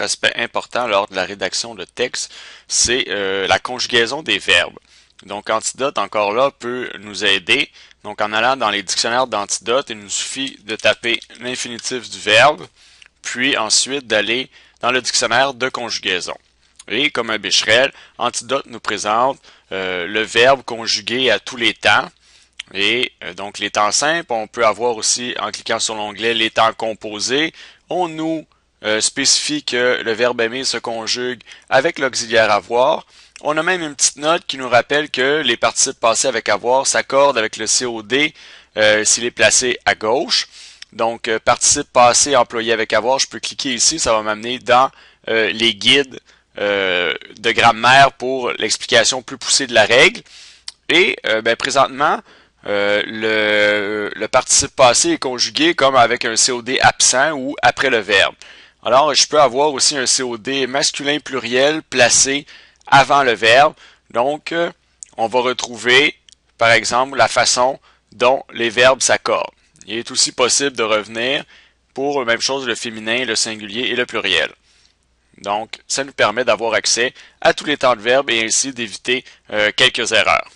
aspect important lors de la rédaction de texte, c'est euh, la conjugaison des verbes. Donc antidote, encore là, peut nous aider. Donc en allant dans les dictionnaires d'antidote, il nous suffit de taper l'infinitif du verbe, puis ensuite d'aller dans le dictionnaire de conjugaison. Et comme un bécherel, antidote nous présente euh, le verbe conjugué à tous les temps. Et euh, donc les temps simples, on peut avoir aussi en cliquant sur l'onglet les temps composés, on nous euh, spécifie que le verbe aimer se conjugue avec l'auxiliaire avoir. On a même une petite note qui nous rappelle que les participes passés avec avoir s'accordent avec le COD euh, s'il est placé à gauche. Donc, euh, participe passé employé avec avoir, je peux cliquer ici, ça va m'amener dans les guides de grammaire pour l'explication plus poussée de la règle. Et ben, présentement, le participe passé est conjugué comme avec un COD absent ou après le verbe. Alors, je peux avoir aussi un COD masculin pluriel placé avant le verbe. Donc, euh, on va retrouver, par exemple, la façon dont les verbes s'accordent. Il est aussi possible de revenir pour la même chose le féminin, le singulier et le pluriel. Donc, ça nous permet d'avoir accès à tous les temps de verbe et ainsi d'éviter euh, quelques erreurs.